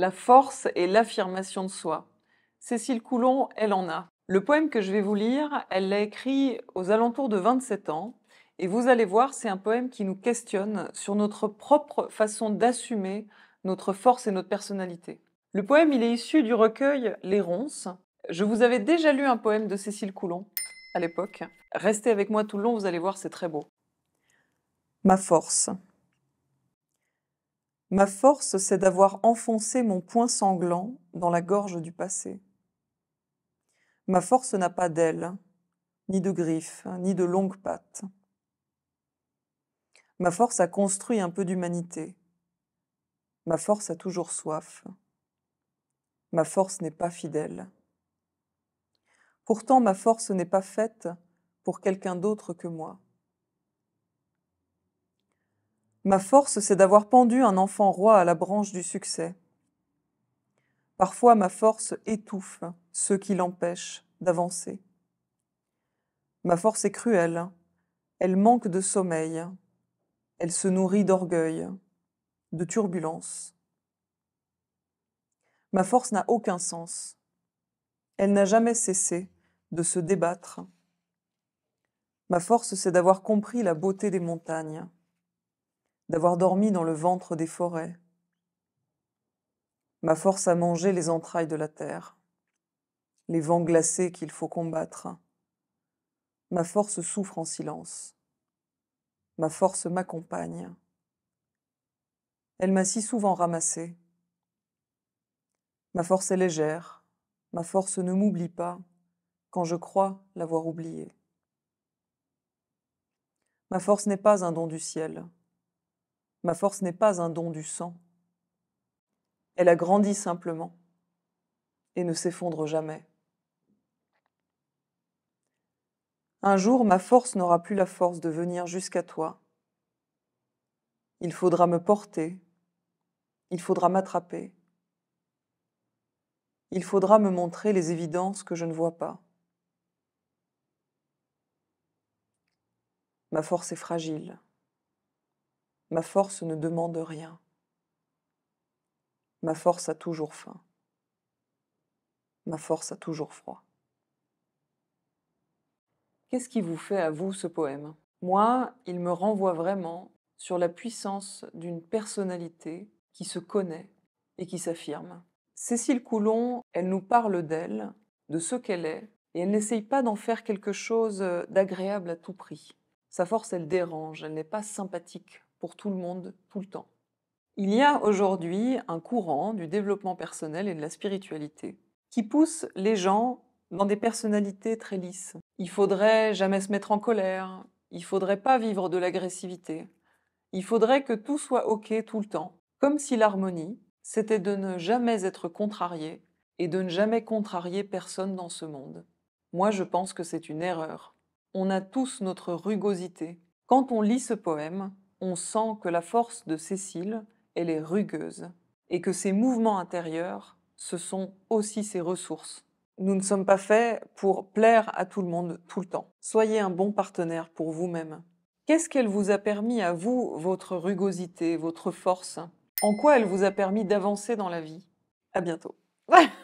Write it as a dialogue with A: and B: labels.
A: La force et l'affirmation de soi. Cécile Coulon, elle en a. Le poème que je vais vous lire, elle l'a écrit aux alentours de 27 ans. Et vous allez voir, c'est un poème qui nous questionne sur notre propre façon d'assumer notre force et notre personnalité. Le poème, il est issu du recueil Les Ronces. Je vous avais déjà lu un poème de Cécile Coulon à l'époque. Restez avec moi tout le long, vous allez voir, c'est très beau. Ma force. Ma force, c'est d'avoir enfoncé mon poing sanglant dans la gorge du passé. Ma force n'a pas d'ailes, ni de griffes, ni de longues pattes. Ma force a construit un peu d'humanité. Ma force a toujours soif. Ma force n'est pas fidèle. Pourtant, ma force n'est pas faite pour quelqu'un d'autre que moi. Ma force, c'est d'avoir pendu un enfant roi à la branche du succès. Parfois, ma force étouffe ceux qui l'empêchent d'avancer. Ma force est cruelle. Elle manque de sommeil. Elle se nourrit d'orgueil, de turbulence. Ma force n'a aucun sens. Elle n'a jamais cessé de se débattre. Ma force, c'est d'avoir compris la beauté des montagnes d'avoir dormi dans le ventre des forêts, ma force a mangé les entrailles de la terre, les vents glacés qu'il faut combattre, ma force souffre en silence, ma force m'accompagne. Elle m'a si souvent ramassé, Ma force est légère, ma force ne m'oublie pas quand je crois l'avoir oubliée. Ma force n'est pas un don du ciel, Ma force n'est pas un don du sang. Elle a grandi simplement et ne s'effondre jamais. Un jour, ma force n'aura plus la force de venir jusqu'à toi. Il faudra me porter, il faudra m'attraper, il faudra me montrer les évidences que je ne vois pas. Ma force est fragile. Ma force ne demande rien. Ma force a toujours faim. Ma force a toujours froid. Qu'est-ce qui vous fait à vous ce poème Moi, il me renvoie vraiment sur la puissance d'une personnalité qui se connaît et qui s'affirme. Cécile Coulon, elle nous parle d'elle, de ce qu'elle est, et elle n'essaye pas d'en faire quelque chose d'agréable à tout prix. Sa force, elle dérange, elle n'est pas sympathique pour tout le monde, tout le temps. Il y a aujourd'hui un courant du développement personnel et de la spiritualité qui pousse les gens dans des personnalités très lisses. Il faudrait jamais se mettre en colère, il faudrait pas vivre de l'agressivité, il faudrait que tout soit OK tout le temps, comme si l'harmonie, c'était de ne jamais être contrarié et de ne jamais contrarier personne dans ce monde. Moi, je pense que c'est une erreur. On a tous notre rugosité. Quand on lit ce poème, on sent que la force de Cécile, elle est rugueuse, et que ses mouvements intérieurs, ce sont aussi ses ressources. Nous ne sommes pas faits pour plaire à tout le monde tout le temps. Soyez un bon partenaire pour vous-même. Qu'est-ce qu'elle vous a permis à vous, votre rugosité, votre force En quoi elle vous a permis d'avancer dans la vie À bientôt.